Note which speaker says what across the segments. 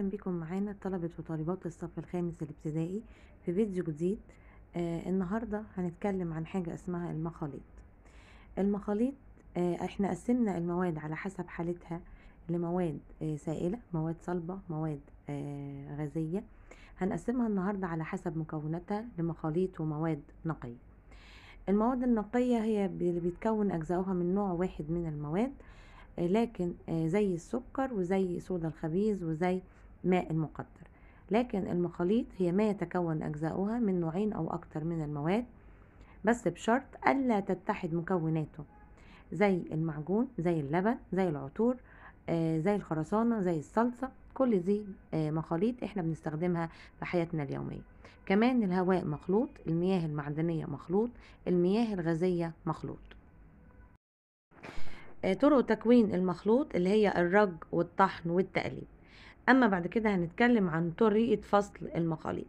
Speaker 1: اهلا بكم معانا طلبة وطالبات الصف الخامس الابتدائي في فيديو جديد آه النهاردة هنتكلم عن حاجة اسمها المخاليط المخاليط آه احنا قسمنا المواد على حسب حالتها لمواد آه سائلة مواد صلبة مواد آه غازية هنقسمها النهاردة على حسب مكوناتها لمخاليط ومواد نقية المواد النقية هي اللي بيتكون أجزاؤها من نوع واحد من المواد آه، لكن آه، زي السكر وزي صودا الخبيز وزي ماء مقطر لكن المخاليط هي ما يتكون أجزاؤها من نوعين أو أكتر من المواد بس بشرط ألا تتحد مكوناته زي المعجون زي اللبن زي العطور آه، زي الخرسانة زي الصلصة كل دي آه، مخاليط احنا بنستخدمها في حياتنا اليومية كمان الهواء مخلوط المياه المعدنية مخلوط المياه الغازية مخلوط آه، طرق تكوين المخلوط اللي هي الرج والطحن والتقليب أما بعد كده هنتكلم عن طريقة فصل المخاليط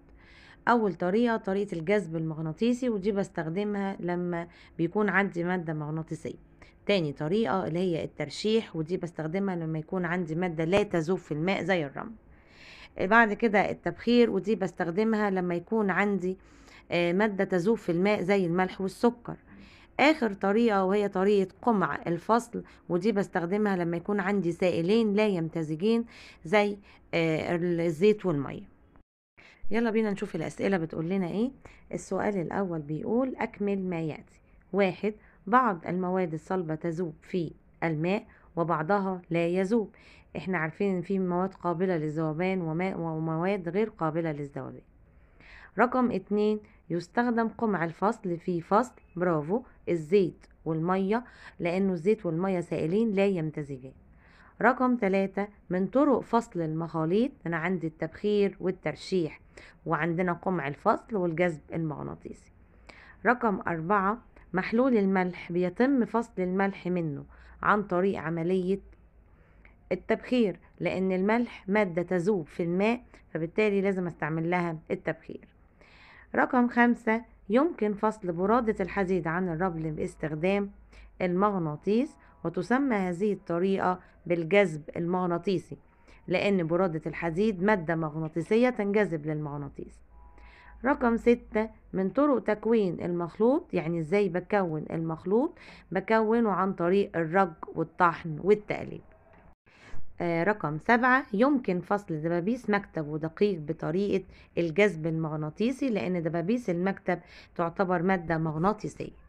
Speaker 1: أول طريقة طريقة الجذب المغناطيسي ودي بستخدمها لما بيكون عندي مادة مغناطيسية تاني طريقة اللي هي الترشيح ودي بستخدمها لما يكون عندي مادة لا تذوب في الماء زي الرمل بعد كده التبخير ودي بستخدمها لما يكون عندي آه، مادة تذوب في الماء زي الملح والسكر اخر طريقة وهي طريقة قمع الفصل ودي بستخدمها لما يكون عندي سائلين لا يمتزجين زي آه، الزيت والمية يلا بينا نشوف الأسئلة بتقول لنا إيه السؤال الأول بيقول أكمل ما يأتي واحد بعض المواد الصلبة تذوب في الماء وبعضها لا يذوب احنا عارفين ان في مواد قابلة للذوبان ومواد غير قابلة للذوبان رقم اتنين يستخدم قمع الفصل في فصل برافو الزيت والمية لأنه الزيت والمية سائلين لا يمتزجان رقم ثلاثة من طرق فصل المخاليط أنا عندي التبخير والترشيح وعندنا قمع الفصل والجذب المغناطيسي رقم أربعة محلول الملح بيتم فصل الملح منه عن طريق عملية التبخير لأن الملح مادة تذوب في الماء فبالتالي لازم استعمل لها التبخير رقم خمسة يمكن فصل برادة الحديد عن الرمل باستخدام المغناطيس وتسمى هذه الطريقة بالجذب المغناطيسي لأن برادة الحديد مادة مغناطيسية تنجذب للمغناطيس رقم ستة من طرق تكوين المخلوط يعني ازاي بكون المخلوط بكونه عن طريق الرج والطحن والتقليب آه، رقم سبعة يمكن فصل دبابيس مكتب ودقيق بطريقة الجذب المغناطيسي لأن دبابيس المكتب تعتبر مادة مغناطيسية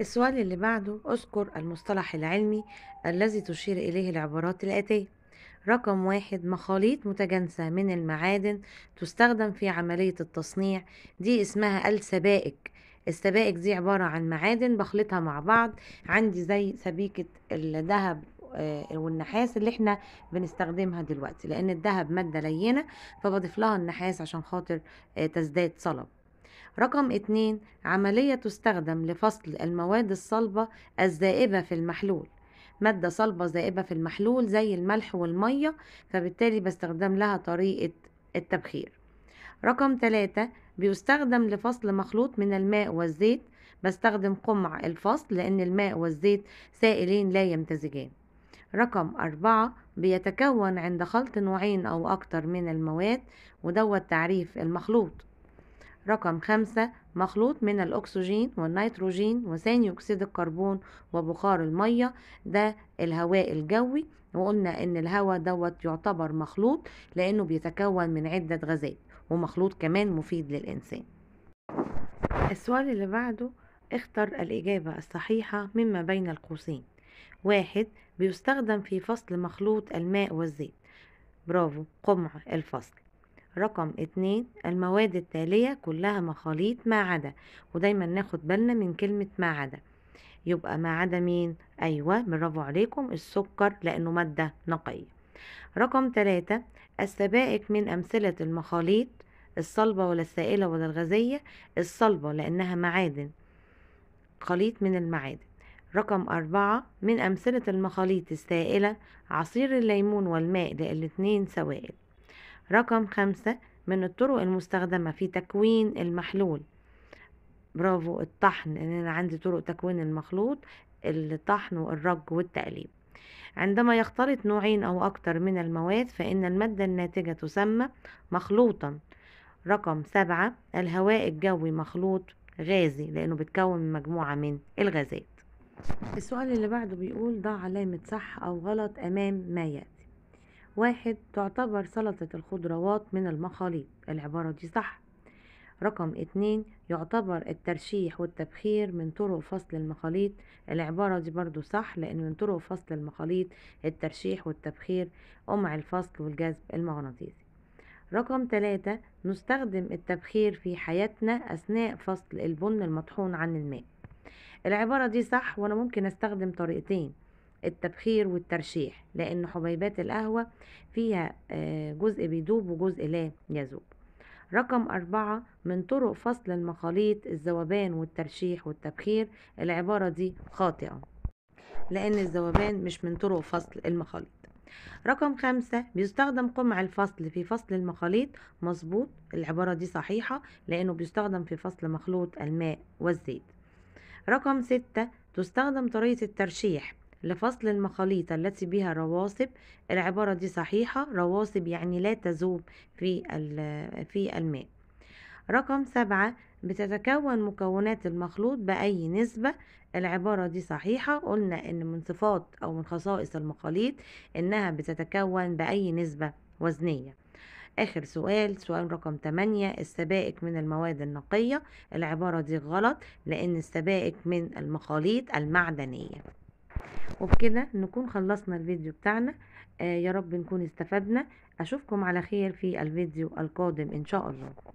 Speaker 1: السؤال اللي بعده اذكر المصطلح العلمي الذي تشير إليه العبارات الآتية رقم واحد مخاليط متجانسة من المعادن تستخدم في عملية التصنيع دي اسمها السبائك السبائك دي عبارة عن معادن بخلطها مع بعض عندي زي سبيكة الذهب آه، والنحاس اللي احنا بنستخدمها دلوقتي لان الذهب مادة لينة فبضيف لها النحاس عشان خاطر آه، تزداد صلب رقم اتنين عملية تستخدم لفصل المواد الصلبة الزائبة في المحلول مادة صلبة زائبة في المحلول زي الملح والمية فبالتالي بستخدم لها طريقة التبخير رقم تلاتة بيستخدم لفصل مخلوط من الماء والزيت بستخدم قمع الفصل لأن الماء والزيت سائلين لا يمتزجان رقم أربعة بيتكون عند خلط نوعين أو أكتر من المواد ودوت تعريف المخلوط رقم خمسة مخلوط من الأكسجين والنيتروجين وثاني أكسيد الكربون وبخار المية ده الهواء الجوي وقلنا إن الهواء دوت يعتبر مخلوط لأنه بيتكون من عدة غازات ومخلوط كمان مفيد للإنسان السؤال اللي بعده اختر الإجابة الصحيحة مما بين القوسين واحد بيستخدم في فصل مخلوط الماء والزيت برافو قمع الفصل رقم اتنين المواد التالية كلها مخاليط ما عدا ودايما ناخد بالنا من كلمة ما عدا يبقى ما عدا مين؟ أيوة برافو عليكم السكر لأنه مادة نقية رقم ثلاثة السبائك من أمثلة المخاليط الصلبة ولا السائلة ولا الغازية الصلبة لأنها معادن خليط من المعادن رقم أربعة من أمثلة المخاليط السائلة عصير الليمون والماء للاتنين سوائل رقم خمسة من الطرق المستخدمة في تكوين المحلول برافو الطحن لأن أنا عندي طرق تكوين المخلوط الطحن والرج والتقليب عندما يختلط نوعين أو أكثر من المواد فإن المادة الناتجة تسمى مخلوطا رقم سبعة الهواء الجوي مخلوط غازي لأنه بتكون من مجموعة من الغازات السؤال اللي بعده بيقول ضع علامة صح أو غلط أمام ما يأتي واحد تعتبر سلطة الخضروات من المخاليط العبارة دي صح رقم اتنين يعتبر الترشيح والتبخير من طرق فصل المخاليط العبارة دي برضو صح لأن من طرق فصل المخاليط الترشيح والتبخير قمع الفصل والجذب المغناطيسي رقم تلاتة نستخدم التبخير في حياتنا أثناء فصل البن المطحون عن الماء العبارة دي صح وأنا ممكن أستخدم طريقتين التبخير والترشيح لأن حبيبات القهوة فيها آه، جزء بيدوب وجزء لا يذوب رقم أربعة من طرق فصل المخاليط الذوبان والترشيح والتبخير العبارة دي خاطئة لأن الذوبان مش من طرق فصل المخاليط رقم خمسة بيستخدم قمع الفصل في فصل المخاليط مظبوط العبارة دي صحيحة لأنه بيستخدم في فصل مخلوط الماء والزيت رقم ستة تستخدم طريقة الترشيح لفصل المخاليط التي بها رواسب العبارة دي صحيحة رواسب يعني لا تذوب في في الماء رقم سبعة بتتكون مكونات المخلوط بأي نسبة العبارة دي صحيحة قلنا إن من صفات أو من خصائص المخاليط إنها بتتكون بأي نسبة وزنية آخر سؤال سؤال رقم 8 السبائك من المواد النقية العبارة دي غلط لأن السبائك من المخاليط المعدنية وبكده نكون خلصنا الفيديو بتاعنا آه يا رب نكون استفدنا اشوفكم على خير في الفيديو القادم ان شاء الله